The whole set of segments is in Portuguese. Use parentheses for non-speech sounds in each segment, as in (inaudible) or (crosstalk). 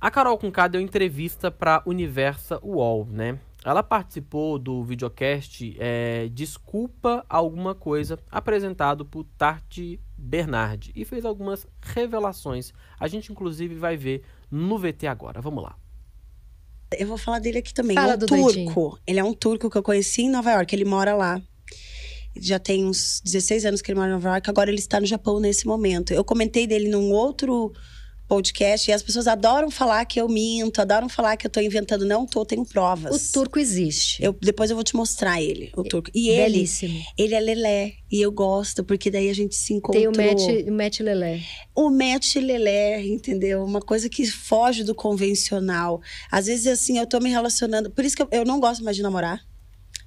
A Carol Conká deu entrevista para Universa UOL, né? Ela participou do videocast é, Desculpa Alguma Coisa, apresentado por Tarte Bernardi, e fez algumas revelações. A gente, inclusive, vai ver no VT agora. Vamos lá. Eu vou falar dele aqui também. Fala, ele é um turco. Doidinho. Ele é um turco que eu conheci em Nova York. Ele mora lá. Já tem uns 16 anos que ele mora em Nova York. Agora ele está no Japão nesse momento. Eu comentei dele num outro podcast e as pessoas adoram falar que eu minto, adoram falar que eu tô inventando. Não tô, tenho provas. O turco existe. Eu, depois eu vou te mostrar ele, o turco. E ele, Belíssimo. ele é lelé. E eu gosto, porque daí a gente se encontrou. Tem o match, o match lelé. O match lelé, entendeu? Uma coisa que foge do convencional. Às vezes, assim, eu tô me relacionando… Por isso que eu, eu não gosto mais de namorar.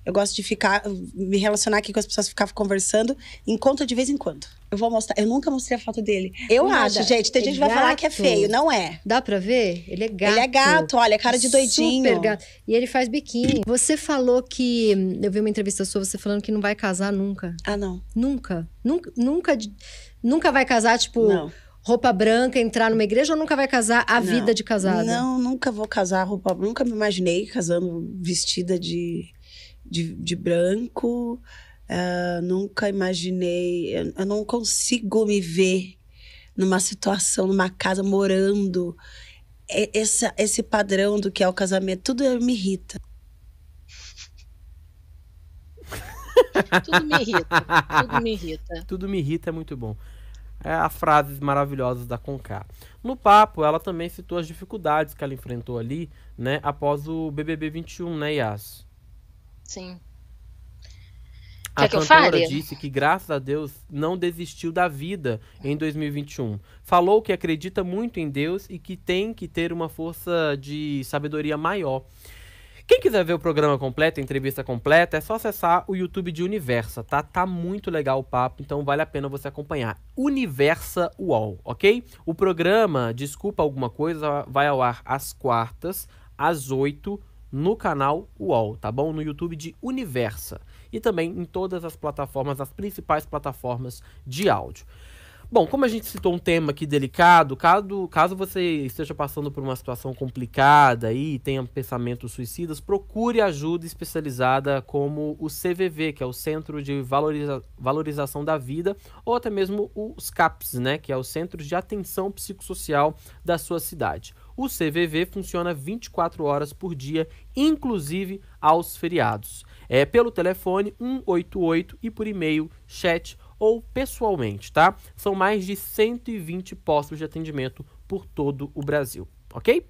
Eu gosto de ficar, me relacionar aqui com as pessoas, ficar conversando. Encontro de vez em quando. Eu vou mostrar. Eu nunca mostrei a foto dele. Eu Nada. acho, gente. Tem é gente que vai falar que é feio. Não é. Dá pra ver? Ele é gato. Ele é gato, olha, cara de doidinho. Super gato. E ele faz biquíni. Você falou que. Eu vi uma entrevista sua, você falando que não vai casar nunca. Ah, não. Nunca. Nunca. Nunca, nunca vai casar, tipo. Não roupa branca, entrar numa igreja ou nunca vai casar a não, vida de casada? Não, nunca vou casar roupa Nunca me imaginei casando vestida de de, de branco. Uh, nunca imaginei, eu, eu, não consigo me ver numa situação, numa casa, morando. E, essa, esse padrão do que é o casamento, tudo me irrita. (laughs) tudo me irrita. Tudo me irrita. Tudo me irrita é muito bom. É a frases maravilhosas da Conká. No papo, ela também citou as dificuldades que ela enfrentou ali, né, após o BBB 21, né, Yas? Sim. Quer a que cantora disse que, graças a Deus, não desistiu da vida em 2021. Falou que acredita muito em Deus e que tem que ter uma força de sabedoria maior. Quem quiser ver o programa completo, a entrevista completa, é só acessar o YouTube de Universa, tá? Tá muito legal o papo, então vale a pena você acompanhar. Universa UOL, ok? O programa Desculpa Alguma Coisa vai ao ar às quartas, às oito no canal UOL, tá bom? No YouTube de Universa e também em todas as plataformas, as principais plataformas de áudio. Bom, como a gente citou um tema aqui delicado, caso, caso você esteja passando por uma situação complicada e tenha pensamentos suicidas, procure ajuda especializada como o CVV, que é o Centro de Valoriza Valorização da Vida, ou até mesmo os CAPS, né, que é o Centro de Atenção Psicossocial da sua cidade o CVV funciona 24 horas por dia, inclusive aos feriados. É pelo telefone 188 e por e-mail, chat ou pessoalmente, tá? São mais de 120 postos de atendimento por todo o Brasil, ok?